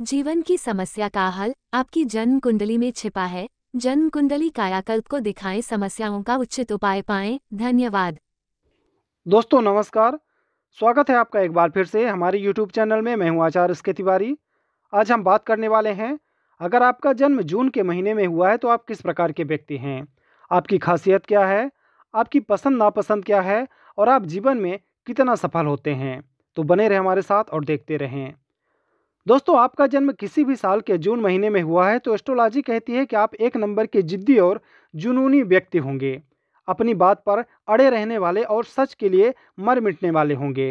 जीवन की समस्या का हल आपकी जन्म कुंडली में छिपा है जन्म कुंडली कायाकल्प को दिखाएं समस्याओं का उचित उपाय पाएं धन्यवाद दोस्तों नमस्कार स्वागत है आपका एक बार फिर से हमारे यूट्यूब चैनल में मैं हूं आचार्य इसके तिवारी आज हम बात करने वाले हैं अगर आपका जन्म जून के महीने में हुआ है तो आप किस प्रकार के व्यक्ति हैं आपकी खासियत क्या है आपकी पसंद नापसंद क्या है और आप जीवन में कितना सफल होते हैं तो बने रहे हमारे साथ और देखते रहें दोस्तों आपका जन्म किसी भी साल के जून महीने में हुआ है तो एस्ट्रोलॉजी कहती है कि आप एक नंबर के जिद्दी और जुनूनी व्यक्ति होंगे अपनी बात पर अड़े रहने वाले और सच के लिए मर मिटने वाले होंगे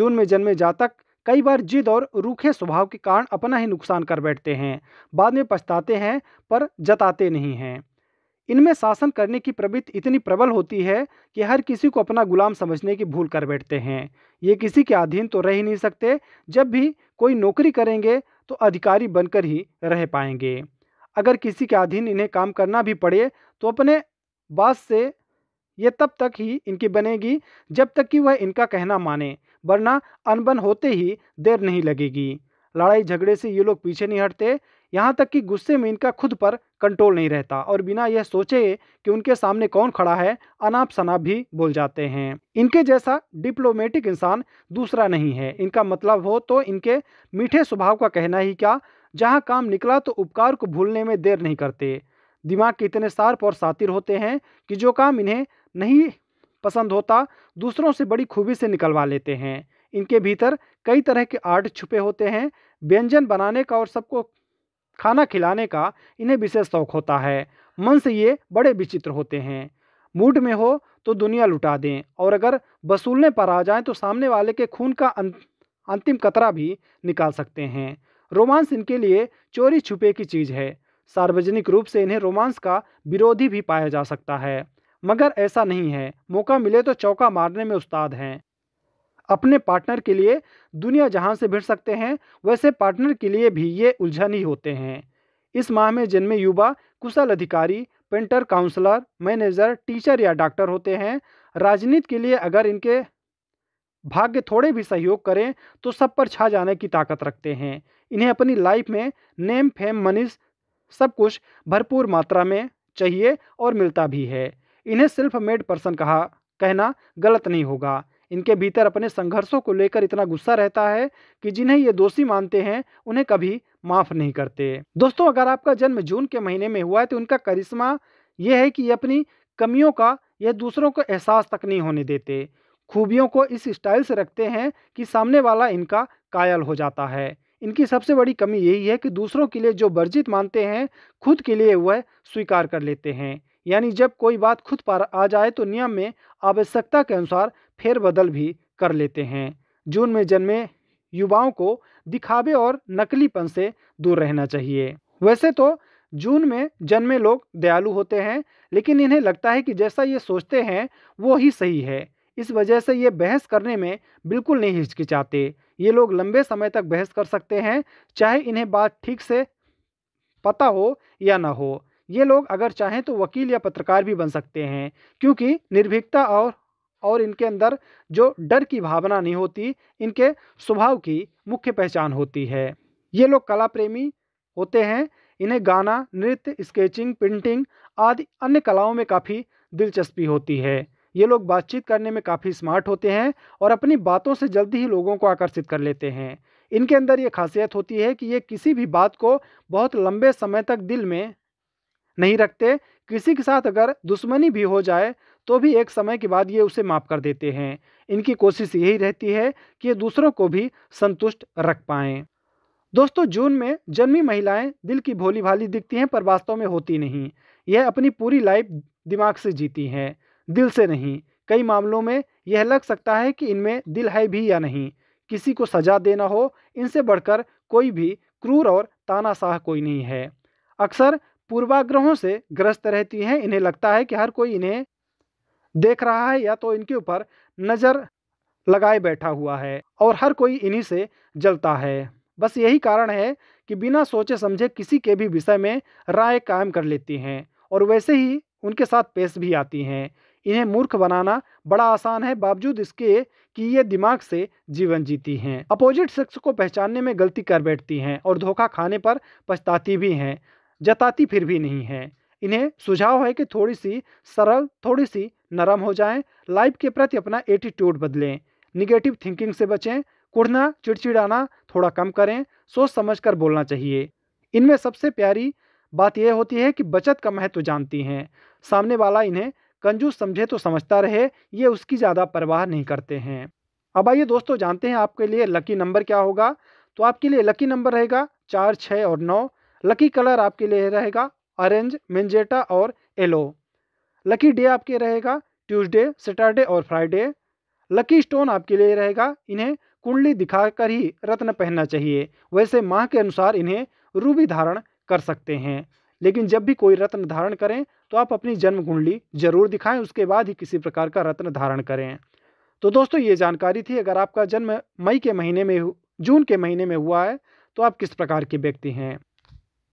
जून में जन्मे जातक कई बार जिद और रूखे स्वभाव के कारण अपना ही नुकसान कर बैठते हैं बाद में पछताते हैं पर जताते नहीं हैं इनमें शासन करने की प्रवृत्ति इतनी प्रबल होती है कि हर किसी को अपना गुलाम समझने की भूल कर बैठते हैं ये किसी के अधीन तो रह ही नहीं सकते जब भी कोई नौकरी करेंगे तो अधिकारी बनकर ही रह पाएंगे अगर किसी के अधीन इन्हें काम करना भी पड़े तो अपने बात से ये तब तक ही इनकी बनेगी जब तक कि वह इनका कहना माने वरना अनबन होते ही देर नहीं लगेगी लड़ाई झगड़े से ये लोग पीछे नहीं हटते यहाँ तक कि गुस्से में इनका खुद पर कंट्रोल नहीं रहता और बिना यह सोचे कि उनके सामने कौन खड़ा है अनाप शनाप भी बोल जाते हैं इनके जैसा डिप्लोमेटिक इंसान दूसरा नहीं है इनका मतलब हो तो इनके मीठे स्वभाव का कहना ही क्या जहाँ काम निकला तो उपकार को भूलने में देर नहीं करते दिमाग के इतने सार्प और सातिर होते हैं कि जो काम इन्हें नहीं पसंद होता दूसरों से बड़ी खूबी से निकलवा लेते हैं इनके भीतर कई तरह के आर्ट छुपे होते हैं व्यंजन बनाने का और सबको खाना खिलाने का इन्हें विशेष शौक होता है मन से ये बड़े विचित्र होते हैं मूड में हो तो दुनिया लुटा दें और अगर वसूलने पर आ जाएं तो सामने वाले के खून का अं-, अंतिम कतरा भी निकाल सकते हैं रोमांस इनके लिए चोरी छुपे की चीज़ है सार्वजनिक रूप से इन्हें रोमांस का विरोधी भी पाया जा सकता है मगर ऐसा नहीं है मौका मिले तो चौका मारने में उस्ताद हैं अपने पार्टनर के लिए दुनिया जहां से भिड़ सकते हैं वैसे पार्टनर के लिए भी ये उलझन ही होते हैं इस माह में जन्मे युवा कुशल अधिकारी पेंटर काउंसलर मैनेजर टीचर या डॉक्टर होते हैं राजनीति के लिए अगर इनके भाग्य थोड़े भी सहयोग करें तो सब पर छा जाने की ताकत रखते हैं इन्हें अपनी लाइफ में नेम फेम मनीष सब कुछ भरपूर मात्रा में चाहिए और मिलता भी है इन्हें सेल्फ मेड पर्सन कहा कहना गलत नहीं होगा इनके भीतर अपने संघर्षों को लेकर इतना गुस्सा रहता है कि जिन्हें ये दोषी मानते हैं उन्हें कभी माफ नहीं करते दोस्तों अगर आपका जन्म जून के महीने में हुआ है तो उनका करिश्मा ये है कि ये अपनी कमियों का यह दूसरों को एहसास तक नहीं होने देते खूबियों को इस स्टाइल से रखते हैं कि सामने वाला इनका कायल हो जाता है इनकी सबसे बड़ी कमी यही है कि दूसरों के लिए जो वर्जित मानते हैं खुद के लिए वह स्वीकार कर लेते हैं यानी जब कोई बात खुद पर आ जाए तो नियम में आवश्यकता के अनुसार फेरबदल भी कर लेते हैं जून में जन्मे युवाओं को दिखावे और नकलीपन से दूर रहना चाहिए वैसे तो जून में जन्मे लोग दयालु होते हैं लेकिन इन्हें लगता है कि जैसा ये सोचते हैं वो ही सही है इस वजह से ये बहस करने में बिल्कुल नहीं हिचकिचाते ये लोग लंबे समय तक बहस कर सकते हैं चाहे इन्हें बात ठीक से पता हो या ना हो ये लोग अगर चाहें तो वकील या पत्रकार भी बन सकते हैं क्योंकि निर्भीकता और और इनके अंदर जो डर की भावना नहीं होती इनके स्वभाव की मुख्य पहचान होती है ये लोग कला प्रेमी होते हैं इन्हें गाना नृत्य स्केचिंग पेंटिंग आदि अन्य कलाओं में काफ़ी दिलचस्पी होती है ये लोग बातचीत करने में काफ़ी स्मार्ट होते हैं और अपनी बातों से जल्दी ही लोगों को आकर्षित कर लेते हैं इनके अंदर ये खासियत होती है कि ये किसी भी बात को बहुत लंबे समय तक दिल में नहीं रखते किसी के साथ अगर दुश्मनी भी हो जाए तो भी एक समय के बाद ये उसे माफ़ कर देते हैं इनकी कोशिश यही रहती है कि ये दूसरों को भी संतुष्ट रख पाएँ दोस्तों जून में जन्मी महिलाएं दिल की भोली भाली दिखती हैं पर वास्तव में होती नहीं यह अपनी पूरी लाइफ दिमाग से जीती हैं दिल से नहीं कई मामलों में यह लग सकता है कि इनमें दिल है भी या नहीं किसी को सजा देना हो इनसे बढ़कर कोई भी क्रूर और तानाशाह कोई नहीं है अक्सर पूर्वाग्रहों से ग्रस्त रहती हैं इन्हें लगता है कि हर कोई इन्हें देख रहा है या तो इनके ऊपर नज़र लगाए बैठा हुआ है और हर कोई इन्हीं से जलता है बस यही कारण है कि बिना सोचे समझे किसी के भी विषय में राय कायम कर लेती हैं और वैसे ही उनके साथ पेश भी आती हैं इन्हें मूर्ख बनाना बड़ा आसान है बावजूद इसके कि ये दिमाग से जीवन जीती हैं अपोजिट सेक्स को पहचानने में गलती कर बैठती हैं और धोखा खाने पर पछताती भी हैं जताती फिर भी नहीं हैं इन्हें सुझाव है कि थोड़ी सी सरल थोड़ी सी नरम हो जाएं लाइफ के प्रति अपना एटीट्यूड बदलें निगेटिव थिंकिंग से बचें कुड़ना चिड़चिड़ाना थोड़ा कम करें सोच समझ कर बोलना चाहिए इनमें सबसे प्यारी बात यह होती है कि बचत का महत्व जानती हैं सामने वाला इन्हें कंजूस समझे तो समझता रहे ये उसकी ज़्यादा परवाह नहीं करते हैं अब आइए दोस्तों जानते हैं आपके लिए लकी नंबर क्या होगा तो आपके लिए लकी नंबर रहेगा चार छः और नौ लकी कलर आपके लिए रहेगा ऑरेंज मेंजेटा और येलो लकी डे आपके रहेगा ट्यूसडे सैटरडे और फ्राइडे लकी स्टोन आपके लिए रहेगा इन्हें कुंडली दिखाकर ही रत्न पहनना चाहिए वैसे माह के अनुसार इन्हें रूबी धारण कर सकते हैं लेकिन जब भी कोई रत्न धारण करें तो आप अपनी जन्म कुंडली जरूर दिखाएं उसके बाद ही किसी प्रकार का रत्न धारण करें तो दोस्तों ये जानकारी थी अगर आपका जन्म मई के महीने में जून के महीने में हुआ है तो आप किस प्रकार के व्यक्ति हैं